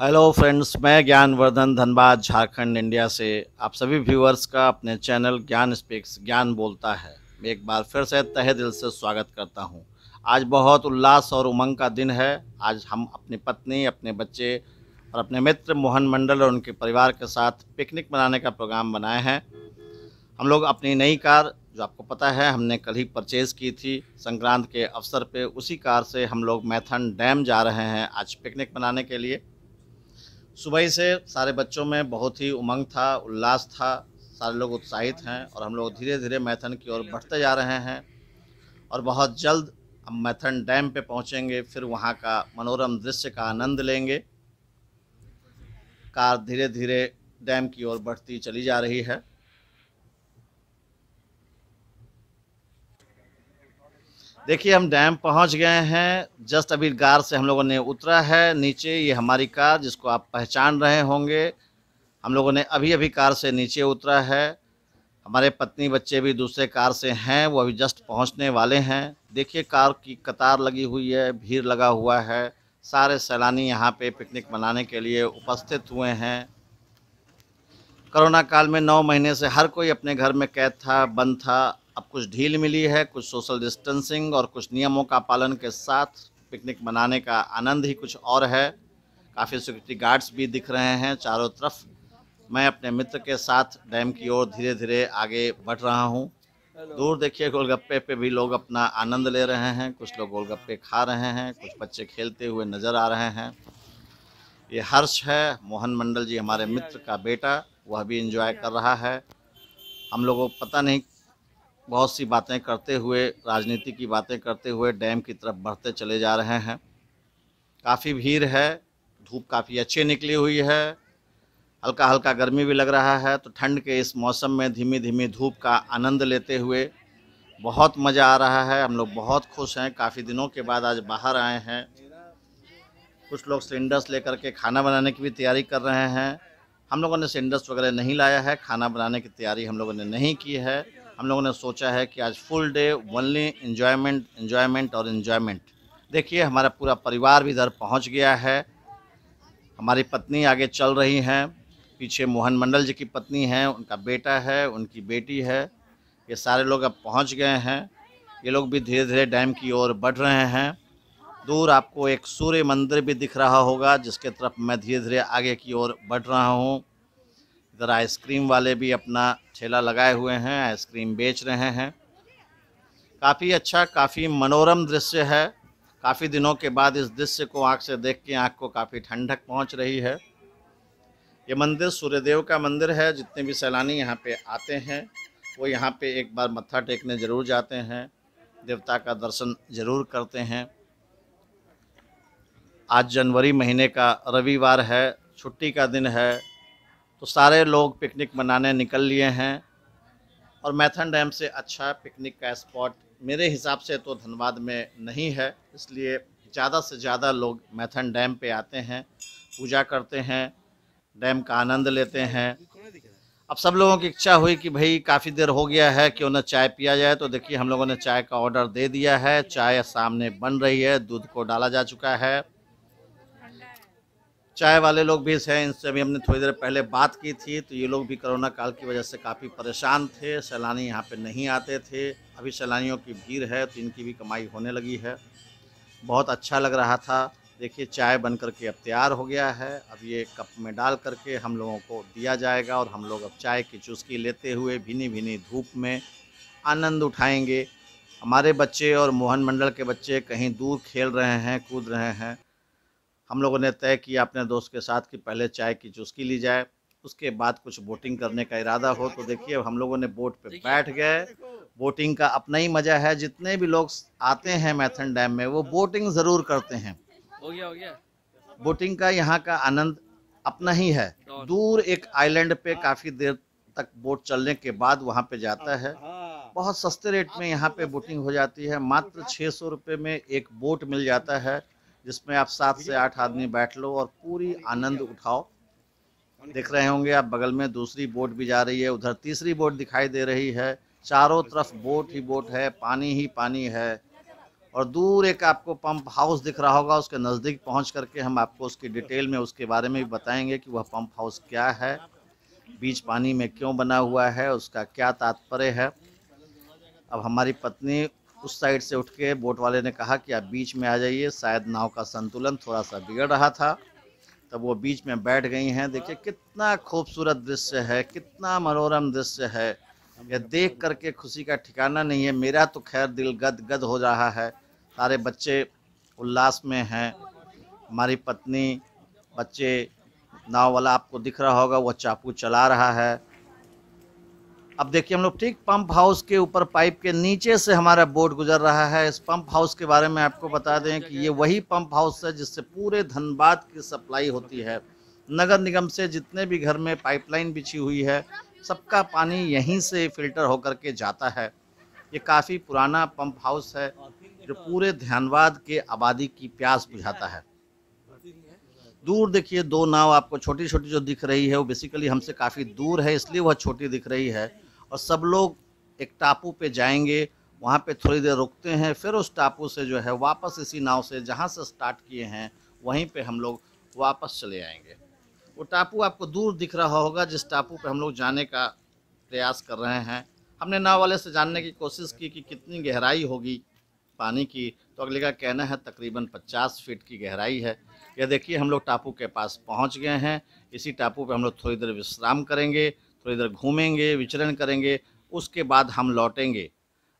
Hello friends मैं ज्ञानवर्धन Dhanbad Jharkhand India से आप सभी व्यूअर्स का अपने चैनल ज्ञान स्पीक्स ज्ञान बोलता है मैं एक बार फिर से तहे दिल से स्वागत करता हूं आज बहुत उल्लास और उमंग का दिन है आज हम अपनी पत्नी अपने बच्चे और अपने मित्र मोहन मंडल और उनके परिवार के साथ पिकनिक मनाने का प्रोग्राम बनाए हैं हम लोग अपनी नई कार जो आपको पता है हमने कल ही परचेज़ की थी संक्रांत के अवसर पर उसी कार से हम लोग मैथन डैम जा रहे हैं आज पिकनिक मनाने के लिए सुबह से सारे बच्चों में बहुत ही उमंग था उल्लास था सारे लोग उत्साहित हैं और हम लोग धीरे धीरे मैथन की ओर बढ़ते जा रहे हैं और बहुत जल्द हम मैथन डैम पे पहुंचेंगे फिर वहां का मनोरम दृश्य का आनंद लेंगे कार धीरे धीरे डैम की ओर बढ़ती चली जा रही है देखिए हम डैम पहुंच गए हैं जस्ट अभी गार से हम लोगों ने उतरा है नीचे ये हमारी कार जिसको आप पहचान रहे होंगे हम लोगों ने अभी अभी कार से नीचे उतरा है हमारे पत्नी बच्चे भी दूसरे कार से हैं वो अभी जस्ट पहुंचने वाले हैं देखिए कार की कतार लगी हुई है भीड़ लगा हुआ है सारे सैलानी यहाँ पे पिकनिक मनाने के लिए उपस्थित हुए हैं कोरोना काल में नौ महीने से हर कोई अपने घर में कैद था बंद था अब कुछ ढील मिली है कुछ सोशल डिस्टेंसिंग और कुछ नियमों का पालन के साथ पिकनिक मनाने का आनंद ही कुछ और है काफ़ी सिक्योरिटी गार्ड्स भी दिख रहे हैं चारों तरफ मैं अपने मित्र के साथ डैम की ओर धीरे धीरे आगे बढ़ रहा हूँ दूर देखिए गोलगप्पे पे भी लोग अपना आनंद ले रहे हैं कुछ लोग गोलगप्पे खा रहे हैं कुछ बच्चे खेलते हुए नज़र आ रहे हैं ये हर्ष है मोहन मंडल जी हमारे मित्र का बेटा वह भी इंजॉय कर रहा है हम लोगों को पता नहीं बहुत सी बातें करते हुए राजनीति की बातें करते हुए डैम की तरफ बढ़ते चले जा रहे हैं काफ़ी भीड़ है धूप काफ़ी अच्छी निकली हुई है हल्का हल्का गर्मी भी लग रहा है तो ठंड के इस मौसम में धीमी धीमी धूप का आनंद लेते हुए बहुत मज़ा आ रहा है हम लोग बहुत खुश हैं काफ़ी दिनों के बाद आज बाहर आए हैं कुछ लोग सिलेंडर्स लेकर के खाना बनाने की भी तैयारी कर रहे हैं हम लोगों ने सिलेंडर्स वगैरह नहीं लाया है खाना बनाने की तैयारी हम लोगों ने नहीं की है हम लोगों ने सोचा है कि आज full day only enjoyment enjoyment और इन्जॉयमेंट देखिए हमारा पूरा परिवार भी इधर पहुंच गया है हमारी पत्नी आगे चल रही हैं पीछे मोहन मंडल जी की पत्नी हैं उनका बेटा है उनकी बेटी है ये सारे लोग अब पहुंच गए हैं ये लोग भी धीरे धीरे डैम की ओर बढ़ रहे हैं दूर आपको एक सूर्य मंदिर भी दिख रहा होगा जिसके तरफ मैं धीरे धीरे आगे की ओर बढ़ रहा हूँ इधर आइसक्रीम वाले भी अपना ठेला लगाए हुए हैं आइसक्रीम बेच रहे हैं काफ़ी अच्छा काफ़ी मनोरम दृश्य है काफ़ी दिनों के बाद इस दृश्य को आँख से देख के आँख को काफ़ी ठंडक पहुँच रही है ये मंदिर सूर्यदेव का मंदिर है जितने भी सैलानी यहाँ पे आते हैं वो यहाँ पे एक बार मत्था टेकने ज़रूर जाते हैं देवता का दर्शन ज़रूर करते हैं आज जनवरी महीने का रविवार है छुट्टी का दिन है तो सारे लोग पिकनिक मनाने निकल लिए हैं और मैथन डैम से अच्छा पिकनिक का स्पॉट मेरे हिसाब से तो धनबाद में नहीं है इसलिए ज़्यादा से ज़्यादा लोग मैथन डैम पे आते हैं पूजा करते हैं डैम का आनंद लेते हैं अब सब लोगों की इच्छा हुई कि भाई काफ़ी देर हो गया है क्यों ना चाय पिया जाए तो देखिए हम लोगों ने चाय का ऑर्डर दे दिया है चाय सामने बन रही है दूध को डाला जा चुका है चाय वाले लोग भी हैं इनसे अभी हमने थोड़ी देर पहले बात की थी तो ये लोग भी कोरोना काल की वजह से काफ़ी परेशान थे सैलानी यहाँ पे नहीं आते थे अभी सैलानियों की भीड़ है तो इनकी भी कमाई होने लगी है बहुत अच्छा लग रहा था देखिए चाय बन करके अब तैयार हो गया है अब ये कप में डाल करके हम लोगों को दिया जाएगा और हम लोग अब चाय की चुस्की लेते हुए भीनी भीनी धूप में आनंद उठाएँगे हमारे बच्चे और मोहन मंडल के बच्चे कहीं दूर खेल रहे हैं कूद रहे हैं हम लोगों ने तय किया अपने दोस्त के साथ कि पहले चाय की चुस्की ली जाए उसके बाद कुछ बोटिंग करने का इरादा हो तो देखिए हम लोगों ने बोट पे बैठ गए बोटिंग का अपना ही मज़ा है जितने भी लोग आते हैं मैथन डैम में वो बोटिंग ज़रूर करते हैं हो गया हो गया बोटिंग का यहाँ का आनंद अपना ही है दूर एक आइलैंड पे काफ़ी देर तक बोट चलने के बाद वहाँ पे जाता है हाँ, हाँ। बहुत सस्ते रेट में यहाँ पे बोटिंग हो जाती है मात्र छः सौ में एक बोट मिल जाता है जिसमें आप सात से आठ आदमी बैठ लो और पूरी आनंद उठाओ देख रहे होंगे आप बगल में दूसरी बोट भी जा रही है उधर तीसरी बोट दिखाई दे रही है चारों तरफ बोट ही बोट है पानी ही पानी है और दूर एक आपको पंप हाउस दिख रहा होगा उसके नज़दीक पहुंच करके हम आपको उसकी डिटेल में उसके बारे में भी बताएंगे कि वह पंप हाउस क्या है बीच पानी में क्यों बना हुआ है उसका क्या तात्पर्य है अब हमारी पत्नी उस साइड से उठ के बोट वाले ने कहा कि आप बीच में आ जाइए शायद नाव का संतुलन थोड़ा सा बिगड़ रहा था तब वो बीच में बैठ गई हैं देखिए कितना खूबसूरत दृश्य है कितना मनोरम दृश्य है यह देख करके खुशी का ठिकाना नहीं है मेरा तो खैर दिल गद गद हो रहा है सारे बच्चे उल्लास में हैं हमारी पत्नी बच्चे नाव वाला आपको दिख रहा होगा वह चाकू चला रहा है अब देखिए हम लोग ठीक पंप हाउस के ऊपर पाइप के नीचे से हमारा बोर्ड गुजर रहा है इस पंप हाउस के बारे में आपको बता दें कि ये वही पंप हाउस है जिससे पूरे धनबाद की सप्लाई होती है नगर निगम से जितने भी घर में पाइपलाइन बिछी हुई है सबका पानी यहीं से फिल्टर होकर के जाता है ये काफ़ी पुराना पंप हाउस है जो पूरे ध्यानवाद के आबादी की प्यास बुझाता है दूर देखिए दो नाव आपको छोटी छोटी जो दिख रही है वो बेसिकली हमसे काफ़ी दूर है इसलिए वह छोटी दिख रही है और सब लोग एक टापू पे जाएंगे वहाँ पे थोड़ी देर रुकते हैं फिर उस टापू से जो है वापस इसी नाव से जहाँ से स्टार्ट किए हैं वहीं पे हम लोग वापस चले आएंगे वो टापू आपको दूर दिख रहा होगा जिस टापू पे हम लोग जाने का प्रयास कर रहे हैं हमने नाव वाले से जानने की कोशिश की कि कितनी गहराई होगी पानी की तो अगले का कहना है तकरीबन पचास फीट की गहराई है यह देखिए हम लोग टापू के पास पहुँच गए हैं इसी टापू पर हम लोग थोड़ी देर विश्राम करेंगे थोड़ी तो देर घूमेंगे विचरण करेंगे उसके बाद हम लौटेंगे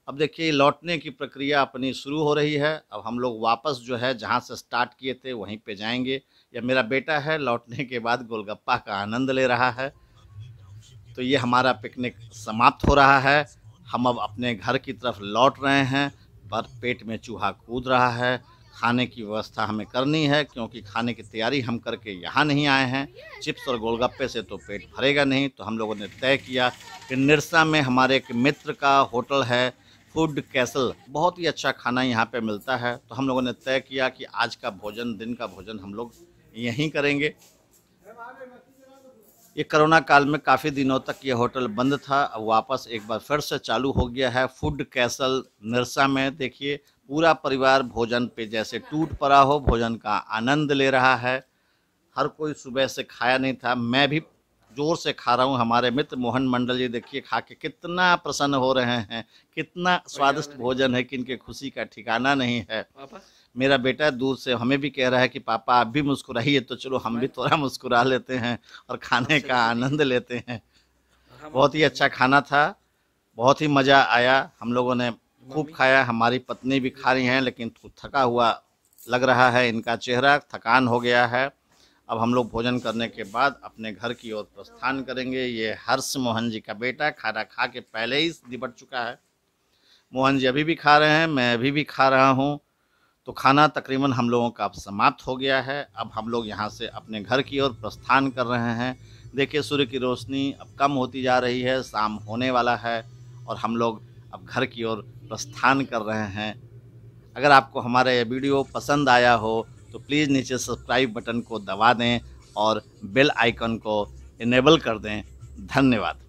अब देखिए लौटने की प्रक्रिया अपनी शुरू हो रही है अब हम लोग वापस जो है जहाँ से स्टार्ट किए थे वहीं पे जाएंगे या मेरा बेटा है लौटने के बाद गोलगप्पा का आनंद ले रहा है तो ये हमारा पिकनिक समाप्त हो रहा है हम अब अपने घर की तरफ लौट रहे हैं पर पेट में चूहा कूद रहा है खाने की व्यवस्था हमें करनी है क्योंकि खाने की तैयारी हम करके यहाँ नहीं आए हैं चिप्स और गोलगप्पे से तो पेट भरेगा नहीं तो हम लोगों ने तय किया कि निरसा में हमारे एक मित्र का होटल है फूड कैसल बहुत ही अच्छा खाना यहाँ पे मिलता है तो हम लोगों ने तय किया कि आज का भोजन दिन का भोजन हम लोग यहीं करेंगे ये कोरोना काल में काफ़ी दिनों तक ये होटल बंद था अब वापस एक बार फिर से चालू हो गया है फूड कैसल निरसा में देखिए पूरा परिवार भोजन पे जैसे टूट पड़ा हो भोजन का आनंद ले रहा है हर कोई सुबह से खाया नहीं था मैं भी जोर से खा रहा हूँ हमारे मित्र मोहन मंडल जी देखिए खा के कितना प्रसन्न हो रहे हैं कितना स्वादिष्ट भोजन है कि इनके खुशी का ठिकाना नहीं है मेरा बेटा दूर से हमें भी कह रहा है कि पापा आप भी मुस्कुराइए तो चलो हम भी थोड़ा मुस्कुरा लेते हैं और अच्छा खाने का आनंद लेते हैं बहुत ही अच्छा खाना था बहुत ही मज़ा आया हम लोगों ने खूब खाया हमारी पत्नी भी खा रही हैं लेकिन थका हुआ लग रहा है इनका चेहरा थकान हो गया है अब हम लोग भोजन करने के बाद अपने घर की ओर प्रस्थान करेंगे ये हर्ष मोहन जी का बेटा खाना खा के पहले ही निपट चुका है मोहन जी अभी भी खा रहे हैं मैं अभी भी खा रहा हूँ तो खाना तकरीबन हम लोगों का अब समाप्त हो गया है अब हम लोग यहाँ से अपने घर की ओर प्रस्थान कर रहे हैं देखिए सूर्य की रोशनी अब कम होती जा रही है शाम होने वाला है और हम लोग अब घर की ओर प्रस्थान कर रहे हैं अगर आपको हमारा यह वीडियो पसंद आया हो तो प्लीज़ नीचे सब्सक्राइब बटन को दबा दें और बेल आइकन को इनेबल कर दें धन्यवाद